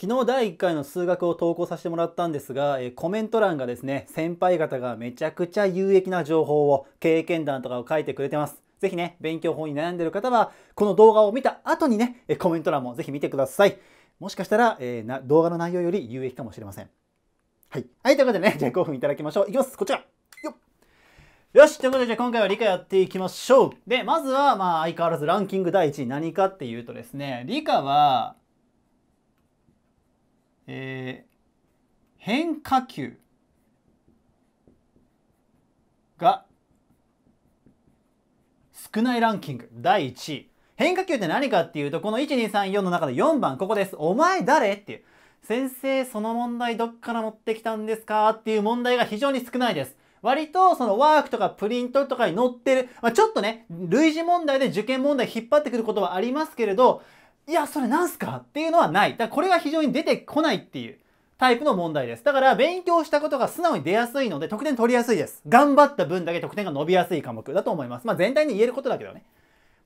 昨日第1回の数学を投稿させてもらったんですが、えコメント欄がですね、先輩方がめちゃくちゃ有益な情報を、経験談とかを書いてくれてます。ぜひね、勉強法に悩んでる方は、この動画を見た後にね、コメント欄もぜひ見てください。もしかしたら、えー、な動画の内容より有益かもしれません。はい。はい、ということでね、じゃあ5分いただきましょう。いきます。こちら。よっよしということで、じゃあ今回は理科やっていきましょうで、まずは、まあ、相変わらずランキング第1位何かっていうとですね、理科は、えー、変化球が少ないランキング第1位。変化球って何かっていうと、この1234の中で4番、ここです。お前誰っていう。先生、その問題どっから持ってきたんですかっていう問題が非常に少ないです。割とそのワークとかプリントとかに載ってる、まあ、ちょっとね、類似問題で受験問題引っ張ってくることはありますけれど、いや、それなんすかっていうのはない。だからこれが非常に出てこないっていうタイプの問題です。だから勉強したことが素直に出やすいので得点取りやすいです。頑張った分だけ得点が伸びやすい科目だと思います。まあ全体に言えることだけどね。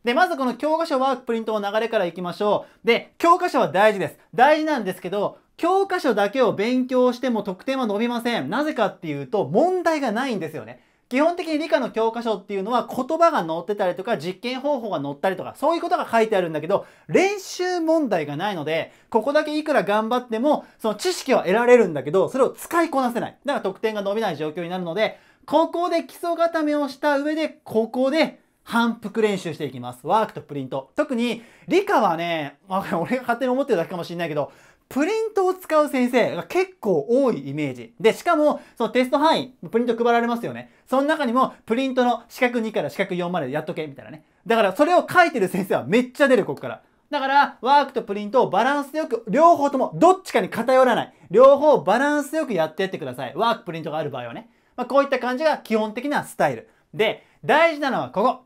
で、まずこの教科書ワークプリントの流れからいきましょう。で、教科書は大事です。大事なんですけど、教科書だけを勉強しても得点は伸びません。なぜかっていうと、問題がないんですよね。基本的に理科の教科書っていうのは言葉が載ってたりとか実験方法が載ったりとかそういうことが書いてあるんだけど練習問題がないのでここだけいくら頑張ってもその知識は得られるんだけどそれを使いこなせない。だから得点が伸びない状況になるのでここで基礎固めをした上でここで反復練習していきます。ワークとプリント。特に理科はね、俺が勝手に思ってるだけかもしれないけどプリントを使う先生が結構多いイメージ。で、しかも、そのテスト範囲、プリント配られますよね。その中にも、プリントの四角2から四角4までやっとけ、みたいなね。だから、それを書いてる先生はめっちゃ出る、こっから。だから、ワークとプリントをバランスよく、両方とも、どっちかに偏らない。両方バランスよくやってってください。ワーク、プリントがある場合はね。まあ、こういった感じが基本的なスタイル。で、大事なのはここ。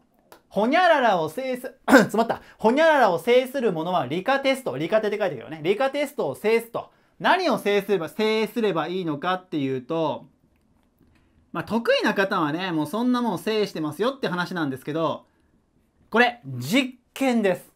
ほにゃららを制す、詰まった。ほにゃららを制するものは理科テスト。理科手って書いてるよね。理科テストを制すと。何を制すれば、制すればいいのかっていうと、まあ、得意な方はね、もうそんなもん制してますよって話なんですけど、これ、実験です。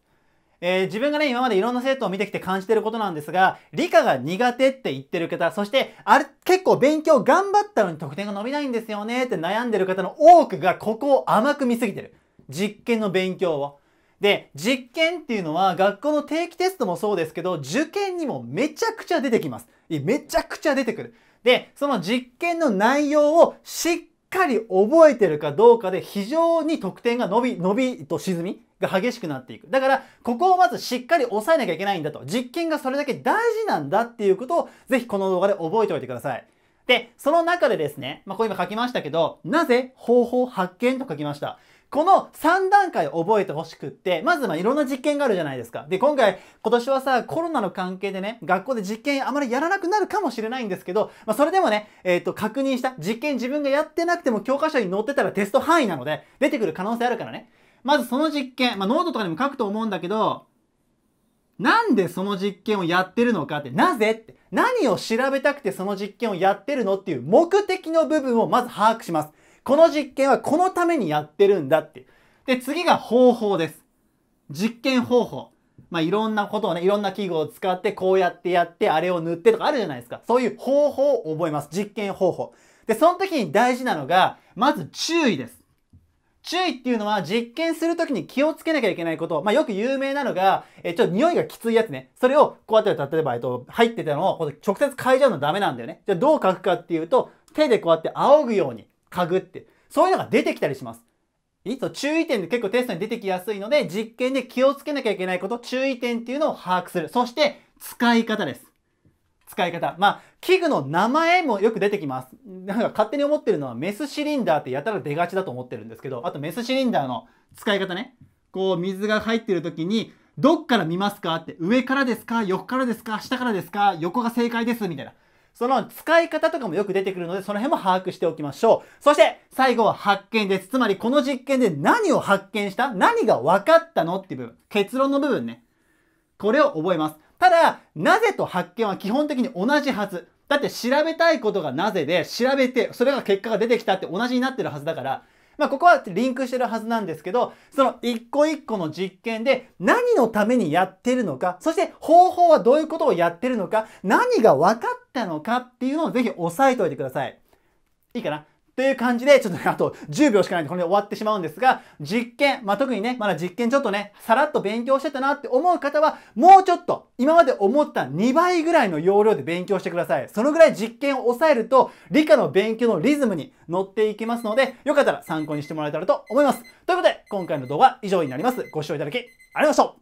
えー、自分がね、今までいろんな生徒を見てきて感じてることなんですが、理科が苦手って言ってる方、そして、あれ、結構勉強頑張ったのに得点が伸びないんですよねって悩んでる方の多くがここを甘く見すぎてる。実験の勉強を。で、実験っていうのは学校の定期テストもそうですけど、受験にもめちゃくちゃ出てきます。めちゃくちゃ出てくる。で、その実験の内容をしっかり覚えてるかどうかで非常に得点が伸び、伸びと沈みが激しくなっていく。だから、ここをまずしっかり押さえなきゃいけないんだと。実験がそれだけ大事なんだっていうことを、ぜひこの動画で覚えておいてください。で、その中でですね、まあ、これ今書きましたけど、なぜ方法発見と書きました。この3段階を覚えてほしくって、まずまあいろんな実験があるじゃないですか。で、今回、今年はさ、コロナの関係でね、学校で実験あまりやらなくなるかもしれないんですけど、まあそれでもね、えっ、ー、と、確認した、実験自分がやってなくても教科書に載ってたらテスト範囲なので、出てくる可能性あるからね。まずその実験、まあノートとかにも書くと思うんだけど、なんでその実験をやってるのかって、なぜって、何を調べたくてその実験をやってるのっていう目的の部分をまず把握します。この実験はこのためにやってるんだってで、次が方法です。実験方法。まあ、いろんなことをね、いろんな器具を使って、こうやってやって、あれを塗ってとかあるじゃないですか。そういう方法を覚えます。実験方法。で、その時に大事なのが、まず注意です。注意っていうのは実験するときに気をつけなきゃいけないこと。まあ、よく有名なのが、え、ちょっと匂いがきついやつね。それをこうやって、例えば、えっと、入ってたのを直接嗅いじゃうのダメなんだよね。じゃあどう書くかっていうと、手でこうやって仰ぐように。家具って。そういうのが出てきたりします。いつ注意点で結構テストに出てきやすいので、実験で気をつけなきゃいけないこと、注意点っていうのを把握する。そして、使い方です。使い方。まあ、器具の名前もよく出てきます。なんか勝手に思ってるのは、メスシリンダーってやたら出がちだと思ってるんですけど、あとメスシリンダーの使い方ね。こう、水が入ってる時に、どっから見ますかって、上からですか横からですか下からですか横が正解ですみたいな。その使い方とかもよく出てくるので、その辺も把握しておきましょう。そして、最後は発見です。つまり、この実験で何を発見した何が分かったのっていう部分。結論の部分ね。これを覚えます。ただ、なぜと発見は基本的に同じはず。だって調べたいことがなぜで、調べて、それが結果が出てきたって同じになってるはずだから、まあ、ここはリンクしてるはずなんですけど、その一個一個の実験で何のためにやってるのか、そして方法はどういうことをやってるのか、何が分かったのかっていうのをぜひ押さえておいてください。いいかなという感じで、ちょっとね、あと10秒しかないんで、これで終わってしまうんですが、実験、まあ、特にね、まだ実験ちょっとね、さらっと勉強してたなって思う方は、もうちょっと、今まで思った2倍ぐらいの容量で勉強してください。そのぐらい実験を抑えると、理科の勉強のリズムに乗っていきますので、よかったら参考にしてもらえたらと思います。ということで、今回の動画は以上になります。ご視聴いただき、ありがとうございました